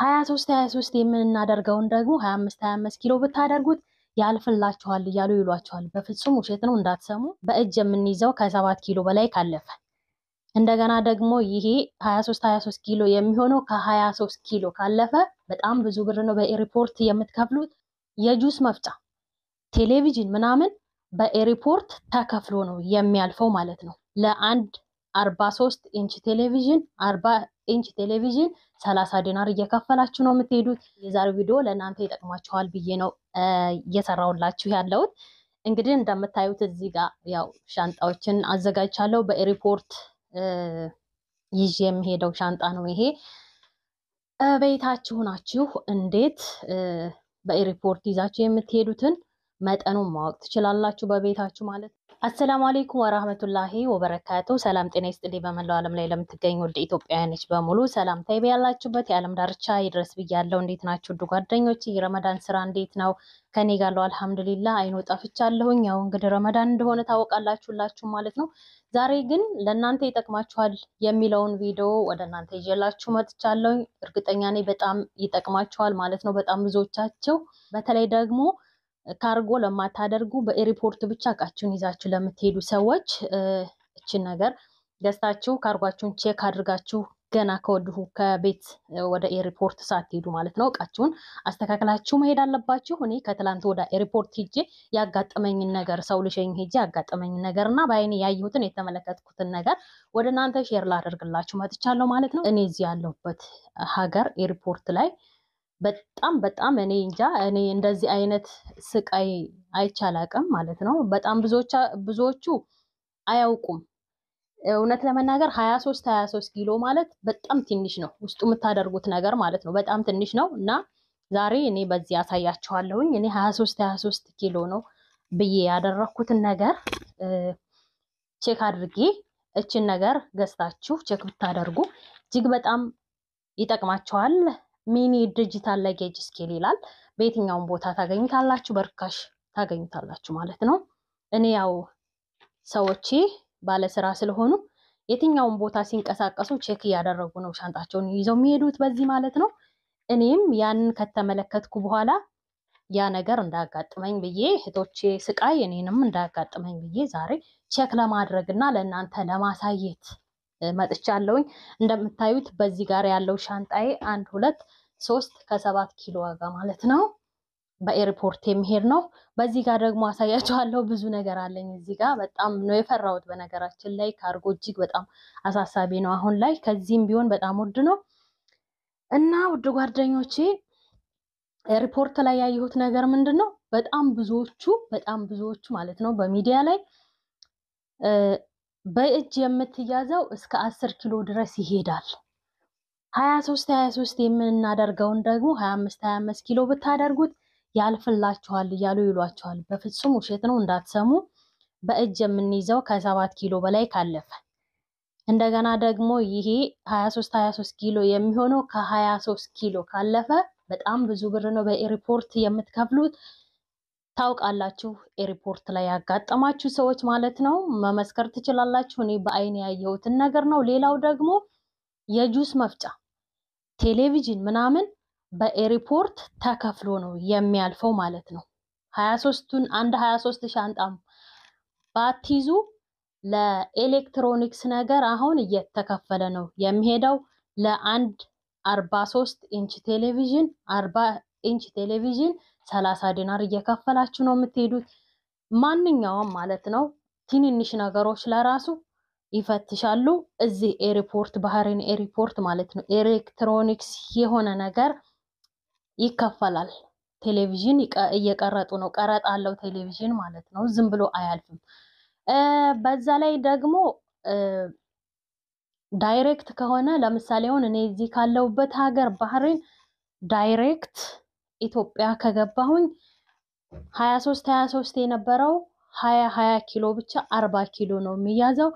ሀያ ሶስት ሀያ ሶስት የምናደርገውን ደግሞ ሀያ አምስት ሀያ አምስት ኪሎ ብታደርጉት ያልፍላችኋል እያሉ ይሏችኋል። በፍጹም ውሸት ነው፣ እንዳትሰሙ። በእጅ የምንይዘው ከሰባት ኪሎ በላይ ካለፈ እንደገና ደግሞ ይሄ 23 23 ኪሎ የሚሆነው ከ23 ኪሎ ካለፈ በጣም ብዙ ብር ነው በኤሪፖርት የምትከፍሉት። የጁስ መፍጫ ቴሌቪዥን ምናምን በኤሪፖርት ተከፍሎ ነው የሚያልፈው ማለት ነው ለአንድ 43 ኢንች ቴሌቪዥን 40 ኢንች ቴሌቪዥን 30 ዲናር እየከፈላችሁ ነው የምትሄዱት። የዛሬው ቪዲዮ ለእናንተ ይጠቅማችኋል ብዬ ነው እየሰራውላችሁ ያለሁት። እንግዲህ እንደምታዩት እዚህ ጋር ያው ሻንጣዎችን አዘጋጅቻለሁ። በኤሪፖርት ይዤ የምሄደው ሻንጣ ነው ይሄ። ቤታችሁ ናችሁ እንዴት በኤሪፖርት ይዛችሁ የምትሄዱትን መጠኑን ማወቅ ትችላላችሁ፣ በቤታችሁ ማለት ነው። አሰላሙ አሌይኩም ወራህመቱላሂ ወበረካቱ። ሰላም ጤና ይስጥልኝ። በመላው ዓለም ላይ ለምትገኙ ወደ ኢትዮጵያውያኖች በሙሉ ሰላምታ ያላችሁበት የዓለም ዳርቻ ይድረስ ብያለሁ። እንዴት ናችሁ? ውድ ጓደኞች የረመዳን ስራ እንዴት ነው? ከኔ ጋር ለው አልሐምዱሊላ። አይኖ ጠፍቻለሁኝ። ያው እንግዲህ ረመዳን እንደሆነ ታወቃላችሁላችሁ ማለት ነው። ዛሬ ግን ለእናንተ ይጠቅማችኋል የሚለውን ቪዲዮ ወደ እናንተ ይዤላችሁ መጥቻለሁኝ። እርግጠኛ ነኝ በጣም ይጠቅማችኋል ማለት ነው። በጣም ብዙዎቻቸው በተለይ ደግሞ ካርጎ ለማታደርጉ በኤሪፖርት ብቻ እቃችሁን ይዛችሁ ለምትሄዱ ሰዎች እችን ነገር ገዝታችሁ ካርጓችሁን ቼክ አድርጋችሁ ገና ከወድሁ ከቤት ወደ ኤሪፖርት ሳትሄዱ ማለት ነው እቃችሁን አስተካክላችሁ መሄድ አለባችሁ። እኔ ከትላንት ወደ ኤሪፖርት ሄጄ ያጋጠመኝን ነገር ሰው ልሸኝ ሄጄ ያጋጠመኝን ነገር እና በአይኔ ያየሁትን የተመለከትኩትን ነገር ወደ እናንተ ሼር ላደርግላችሁ መጥቻለሁ ማለት ነው። እኔ እዚህ ያለሁበት ሀገር ኤሪፖርት ላይ በጣም በጣም እኔ እንጃ እኔ እንደዚህ አይነት ስቃይ አይቻላቅም ማለት ነው። በጣም ብዙዎቹ አያውቁም። እውነት ለመናገር ሀያ ሶስት ሀያ ሶስት ኪሎ ማለት በጣም ትንሽ ነው። ውስጡ የምታደርጉት ነገር ማለት ነው በጣም ትንሽ ነው እና ዛሬ እኔ በዚህ ያሳያችኋለሁኝ። እኔ ሀያ ሶስት ሀያ ሶስት ኪሎ ነው ብዬ ያደረኩትን ነገር ቼክ አድርጌ እችን ነገር ገዝታችሁ ቼክ ብታደርጉ እጅግ በጣም ይጠቅማችኋል። ሚኒ ዲጂታል ለጌጅ ስኬል ይላል። በየትኛውም ቦታ ታገኙታላችሁ፣ በርካሽ ታገኙታላችሁ ማለት ነው። እኔ ያው ሰዎች ባለስራ ስለሆኑ የትኛውን ቦታ ሲንቀሳቀሱ ቼክ እያደረጉ ነው ሻንጣቸውን ይዘው የሚሄዱት በዚህ ማለት ነው። እኔም ያንን ከተመለከትኩ በኋላ ያ ነገር እንዳያጋጥመኝ ብዬ እህቶቼ ስቃይ እኔንም እንዳያጋጥመኝ ብዬ ዛሬ ቼክ ለማድረግ እና ለእናንተ ለማሳየት መጥቻለሁኝ። እንደምታዩት በዚህ ጋር ያለው ሻንጣዬ አንድ ሁለት ሶስት ከሰባት ኪሎ ዋጋ ማለት ነው። በኤርፖርት የሚሄድ ነው። በዚህ ጋር ደግሞ አሳያችኋለሁ። ብዙ ነገር አለኝ እዚህ ጋር በጣም ነው የፈራሁት። በነገራችን ላይ ካርጎ እጅግ በጣም አሳሳቢ ነው አሁን ላይ፣ ከዚህም ቢሆን በጣም ውድ ነው እና ውድ ጓደኞቼ ሪፖርት ላይ ያየሁት ነገር ምንድን ነው? በጣም ብዙዎቹ በጣም ብዙዎቹ ማለት ነው በሚዲያ ላይ በእጅ የምትያዘው እስከ አስር ኪሎ ድረስ ይሄዳል። ሀያ ሶስት ሀያ ሶስት የምናደርገውን ደግሞ ሀያ አምስት ሀያ አምስት ኪሎ ብታደርጉት ያልፍላችኋል እያሉ ይሏችኋል። በፍጹም ውሸት ነው፣ እንዳትሰሙ። በእጅ የምንይዘው ከሰባት ኪሎ በላይ ካለፈ እንደገና ደግሞ ይሄ 23 23 ኪሎ የሚሆነው ከ23 ኪሎ ካለፈ በጣም ብዙ ብር ነው በኤርፖርት የምትከፍሉት። ታውቃላችሁ ኤርፖርት ላይ ያጋጠማችሁ ሰዎች ማለት ነው መመስከር ትችላላችሁ። እኔ በአይን ያየሁትን ነገር ነው። ሌላው ደግሞ የጁስ መፍጫ ቴሌቪዥን ምናምን በኤርፖርት ተከፍሎ ነው የሚያልፈው ማለት ነው። 23ቱን አንድ ሶስት ሻንጣም ባትይዙ ለኤሌክትሮኒክስ ነገር አሁን እየተከፈለ ነው የሚሄደው። ለአንድ ሶስት ኢንች ቴሌቪዥን አርባ ኢንች ቴሌቪዥን ሰላሳ ዲናር እየከፈላችሁ ነው የምትሄዱት። ማንኛውም ማለት ነው ትንንሽ ነገሮች ለራሱ ይፈትሻሉ። እዚህ ኤሪፖርት፣ ባህሬን ኤሪፖርት ማለት ነው ኤሌክትሮኒክስ የሆነ ነገር ይከፈላል። ቴሌቪዥን እየቀረጡ ነው፣ ቀረጥ አለው ቴሌቪዥን ማለት ነው። ዝም ብሎ አያልፍም። በዛ ላይ ደግሞ ዳይሬክት ከሆነ ለምሳሌ አሁን እኔ እዚህ ካለሁበት ሀገር ባህሬን ዳይሬክት ኢትዮጵያ ከገባሁኝ ሀያ ሶስት ሀያ ሶስት የነበረው ሀያ ሀያ ኪሎ ብቻ አርባ ኪሎ ነው የሚያዘው።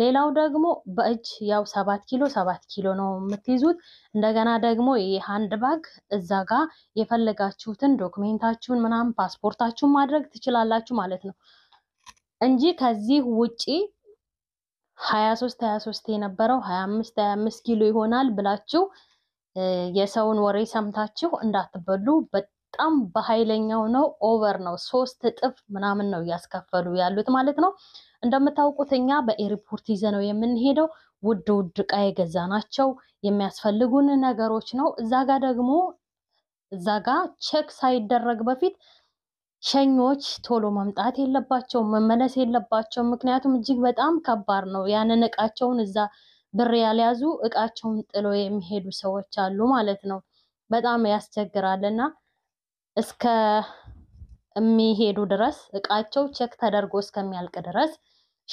ሌላው ደግሞ በእጅ ያው ሰባት ኪሎ ሰባት ኪሎ ነው የምትይዙት። እንደገና ደግሞ የሃንድ ባግ እዛ ጋ የፈለጋችሁትን ዶክሜንታችሁን ምናምን ፓስፖርታችሁን ማድረግ ትችላላችሁ ማለት ነው እንጂ ከዚህ ውጪ ሀያ ሶስት ሀያ ሶስት የነበረው ሀያ አምስት ሀያ አምስት ኪሎ ይሆናል ብላችሁ የሰውን ወሬ ሰምታችሁ እንዳትበሉ። በጣም በኃይለኛው ነው፣ ኦቨር ነው። ሶስት እጥፍ ምናምን ነው እያስከፈሉ ያሉት ማለት ነው። እንደምታውቁት እኛ በኤርፖርት ይዘ ነው የምንሄደው ውድ ውድ ዕቃ የገዛ ናቸው የሚያስፈልጉን ነገሮች ነው። እዛ ጋ ደግሞ እዛ ጋ ቼክ ሳይደረግ በፊት ሸኞች ቶሎ መምጣት የለባቸውም መመለስ የለባቸው ምክንያቱም እጅግ በጣም ከባድ ነው። ያንን ዕቃቸውን እዛ ብር ያልያዙ እቃቸውን ጥሎ የሚሄዱ ሰዎች አሉ ማለት ነው። በጣም ያስቸግራል እና እስከ የሚሄዱ ድረስ እቃቸው ቼክ ተደርጎ እስከሚያልቅ ድረስ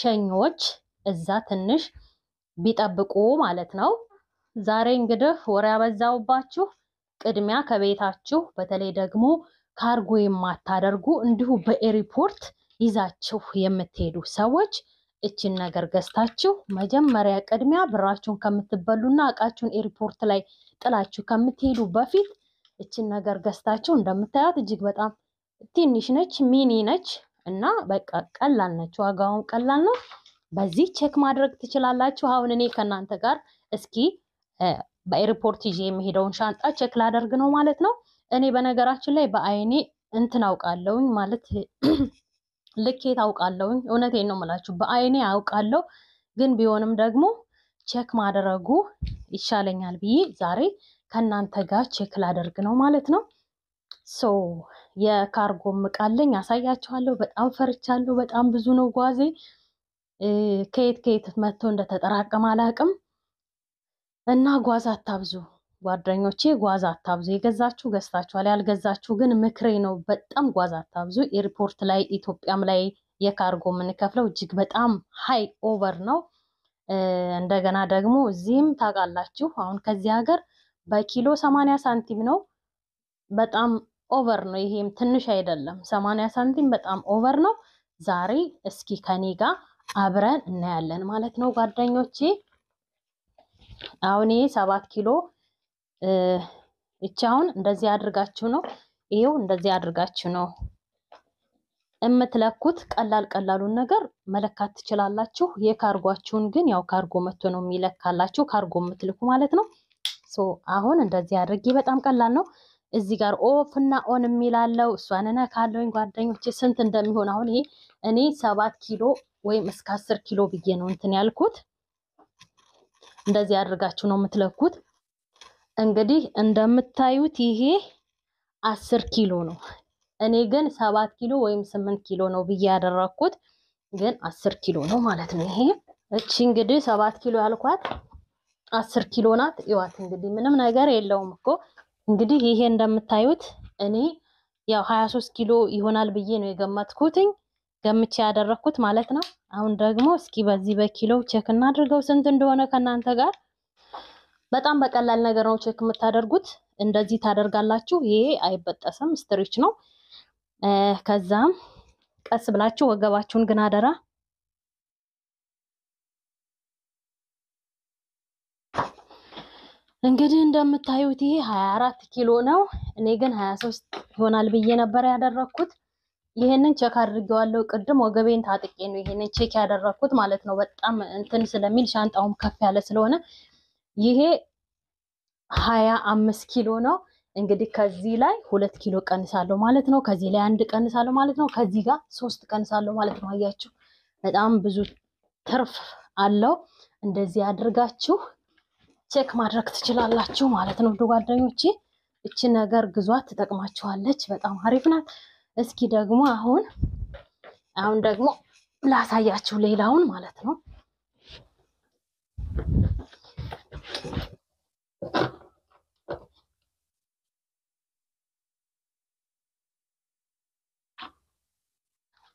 ሸኞች እዛ ትንሽ ቢጠብቁ ማለት ነው። ዛሬ እንግዲህ ወሬ ያበዛውባችሁ ቅድሚያ ከቤታችሁ በተለይ ደግሞ ካርጎ የማታደርጉ እንዲሁ በኤሪፖርት ይዛችሁ የምትሄዱ ሰዎች እችን ነገር ገዝታችሁ መጀመሪያ ቅድሚያ ብራችሁን ከምትበሉና እቃችሁን ኤርፖርት ላይ ጥላችሁ ከምትሄዱ በፊት እችን ነገር ገዝታችሁ እንደምታያት እጅግ በጣም ትንሽ ነች፣ ሚኒ ነች እና በቃ ቀላል ነች። ዋጋውን ቀላል ነው። በዚህ ቼክ ማድረግ ትችላላችሁ። አሁን እኔ ከእናንተ ጋር እስኪ በኤርፖርት ይዤ የሚሄደውን ሻንጣ ቼክ ላደርግ ነው ማለት ነው። እኔ በነገራችን ላይ በአይኔ እንትን አውቃለሁኝ ማለት ልኬት አውቃለሁኝ። እውነቴን ነው የምላችሁ በአይኔ አውቃለሁ። ግን ቢሆንም ደግሞ ቼክ ማድረጉ ይሻለኛል ብዬ ዛሬ ከእናንተ ጋር ቼክ ላደርግ ነው ማለት ነው። ሶ የካርጎ ምቃለኝ አሳያችኋለሁ። በጣም ፈርቻለሁ። በጣም ብዙ ነው ጓዜ። ከየት ከየት መጥቶ እንደተጠራቀመ አላቅም እና ጓዝ አታብዙ። ጓደኞቼ ጓዝ አታብዙ። የገዛችሁ ገዝታችኋል፣ ያልገዛችሁ ግን ምክሬ ነው፣ በጣም ጓዝ አታብዙ። ኤርፖርት ላይ ኢትዮጵያም ላይ የካርጎ የምንከፍለው እጅግ በጣም ሀይ ኦቨር ነው። እንደገና ደግሞ እዚህም ታውቃላችሁ፣ አሁን ከዚህ ሀገር በኪሎ ሰማንያ ሳንቲም ነው። በጣም ኦቨር ነው። ይሄም ትንሽ አይደለም፣ ሰማንያ ሳንቲም በጣም ኦቨር ነው። ዛሬ እስኪ ከኔ ጋር አብረን እናያለን ማለት ነው ጓደኞቼ። አሁን ይሄ ሰባት ኪሎ እቻውን አሁን እንደዚህ አድርጋችሁ ነው ይሄው እንደዚህ አድርጋችሁ ነው የምትለኩት። ቀላል ቀላሉን ነገር መለካት ትችላላችሁ። የካርጓችሁን ግን ያው ካርጎ መቶ ነው የሚለካላችሁ ካርጎ የምትልኩ ማለት ነው። ሶ አሁን እንደዚህ አድርጌ በጣም ቀላል ነው። እዚህ ጋር ኦፍ እና ኦን የሚላለው እሷን እነካለሁኝ ጓደኞቼ፣ ስንት እንደሚሆን አሁን ይሄ እኔ ሰባት ኪሎ ወይም እስከ አስር ኪሎ ብዬ ነው እንትን ያልኩት። እንደዚህ አድርጋችሁ ነው የምትለኩት። እንግዲህ እንደምታዩት ይሄ አስር ኪሎ ነው። እኔ ግን ሰባት ኪሎ ወይም ስምንት ኪሎ ነው ብዬ ያደረኩት ግን አስር ኪሎ ነው ማለት ነው። ይሄ እቺ እንግዲህ ሰባት ኪሎ ያልኳት አስር ኪሎ ናት። ይዋት እንግዲህ ምንም ነገር የለውም እኮ እንግዲህ ይሄ እንደምታዩት እኔ ያው 23 ኪሎ ይሆናል ብዬ ነው የገመትኩትኝ ገምቼ ያደረኩት ማለት ነው። አሁን ደግሞ እስኪ በዚህ በኪሎ ቼክ እናድርገው ስንት እንደሆነ ከእናንተ ጋር በጣም በቀላል ነገር ነው ቼክ የምታደርጉት። እንደዚህ ታደርጋላችሁ። ይሄ አይበጠስም፣ ስትሪች ነው። ከዛም ቀስ ብላችሁ ወገባችሁን ግን አደራ እንግዲህ እንደምታዩት ይሄ 24 ኪሎ ነው። እኔ ግን 23 ይሆናል ብዬ ነበር ያደረኩት። ይሄንን ቼክ አድርጌዋለሁ ቅድም ወገቤን ታጥቄ ነው ይሄንን ቼክ ያደረኩት ማለት ነው። በጣም እንትን ስለሚል ሻንጣውም ከፍ ያለ ስለሆነ ይሄ ሀያ አምስት ኪሎ ነው እንግዲህ ከዚህ ላይ ሁለት ኪሎ ቀንሳለሁ ማለት ነው። ከዚህ ላይ አንድ ቀንሳለሁ ማለት ነው። ከዚህ ጋር ሶስት ቀንሳለሁ ማለት ነው። አያችሁ በጣም ብዙ ትርፍ አለው። እንደዚህ አድርጋችሁ ቼክ ማድረግ ትችላላችሁ ማለት ነው። ጓደኞቼ እቺ ነገር ግዟት፣ ትጠቅማችኋለች። በጣም አሪፍ ናት። እስኪ ደግሞ አሁን አሁን ደግሞ ላሳያችሁ ሌላውን ማለት ነው።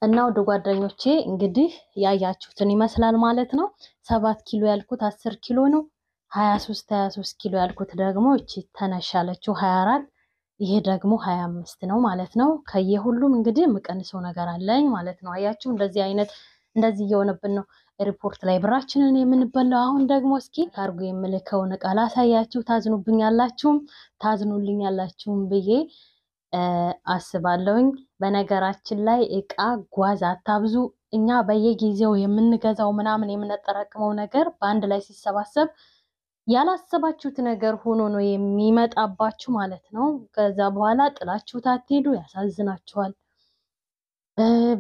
እና ወደ ጓደኞቼ እንግዲህ ያያችሁትን ይመስላል ማለት ነው። ሰባት ኪሎ ያልኩት አስር ኪሎ ነው። ሀያ ሶስት ሀያ ሶስት ኪሎ ያልኩት ደግሞ እቺ ተነሻለችው ሀያ አራት ይሄ ደግሞ ሀያ አምስት ነው ማለት ነው። ከየሁሉም እንግዲህ የምቀንሰው ነገር አለኝ ማለት ነው። አያችሁ እንደዚህ አይነት እንደዚህ እየሆነብን ነው። ሪፖርት ላይ ብራችንን የምንበላው። አሁን ደግሞ እስኪ ካርጎ የምልከውን እቃ ላሳያችሁ። ታዝኑብኛላችሁም ታዝኑልኛላችሁም ብዬ አስባለሁኝ። በነገራችን ላይ እቃ ጓዝ አታብዙ። እኛ በየጊዜው የምንገዛው ምናምን የምንጠራቅመው ነገር በአንድ ላይ ሲሰባሰብ ያላሰባችሁት ነገር ሆኖ ነው የሚመጣባችሁ ማለት ነው። ከዛ በኋላ ጥላችሁት አትሄዱ፣ ያሳዝናችኋል።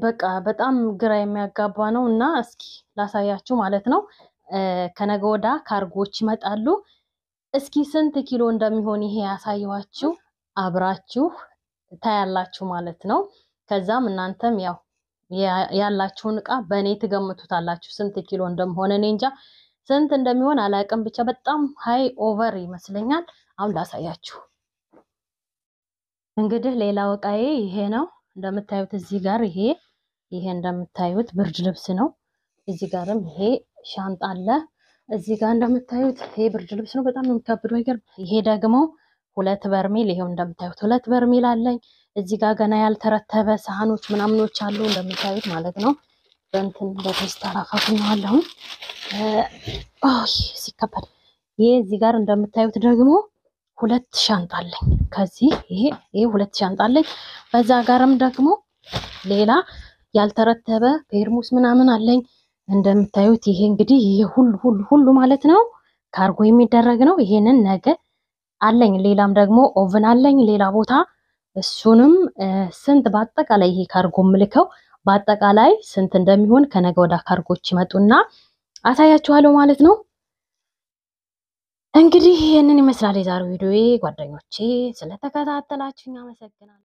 በቃ በጣም ግራ የሚያጋባ ነው እና እስኪ ላሳያችሁ ማለት ነው። ከነገ ወዳ ካርጎች ይመጣሉ። እስኪ ስንት ኪሎ እንደሚሆን ይሄ ያሳየኋችሁ አብራችሁ ታያላችሁ ማለት ነው። ከዛም እናንተም ያው ያላችሁን እቃ በእኔ ትገምቱታላችሁ ስንት ኪሎ እንደምሆነ። እኔ እንጃ ስንት እንደሚሆን አላቅም፣ ብቻ በጣም ሀይ ኦቨር ይመስለኛል። አሁን ላሳያችሁ እንግዲህ ሌላ እቃዬ ይሄ ነው። እንደምታዩት እዚህ ጋር ይሄ ይሄ እንደምታዩት ብርድ ልብስ ነው። እዚህ ጋርም ይሄ ሻንጣ አለ። እዚህ ጋር እንደምታዩት ይሄ ብርድ ልብስ ነው። በጣም ነው የሚካብደው። ይሄ ደግሞ ሁለት በርሜል ይሄው እንደምታዩት ሁለት በርሜል አለኝ። እዚህ ጋር ገና ያልተረተበ ሳህኖች ምናምኖች አሉ እንደምታዩት ማለት ነው። በእንትን በደስታ ራፋትኛዋለሁም ሲከበድ ይሄ እዚህ ጋር እንደምታዩት ደግሞ ሁለት ሻንጣ አለኝ። ከዚህ ይሄ ይሄ ሁለት ሻንጣ አለኝ። በዛ ጋርም ደግሞ ሌላ ያልተረተበ ፔርሙስ ምናምን አለኝ። እንደምታዩት ይሄ እንግዲህ ይሄ ሁሉ ሁሉ ሁሉ ማለት ነው ካርጎ የሚደረግ ነው። ይሄንን ነገ አለኝ። ሌላም ደግሞ ኦቭን አለኝ ሌላ ቦታ እሱንም ስንት በአጠቃላይ ይሄ ካርጎ ምልከው በአጠቃላይ ስንት እንደሚሆን ከነገ ወደ ካርጎች ይመጡና አሳያችኋለሁ ማለት ነው። እንግዲህ ይህንን ይመስላል የዛሬው ቪዲዮ ጓደኞቼ። ስለተከታተላችሁ አመሰግናለሁ።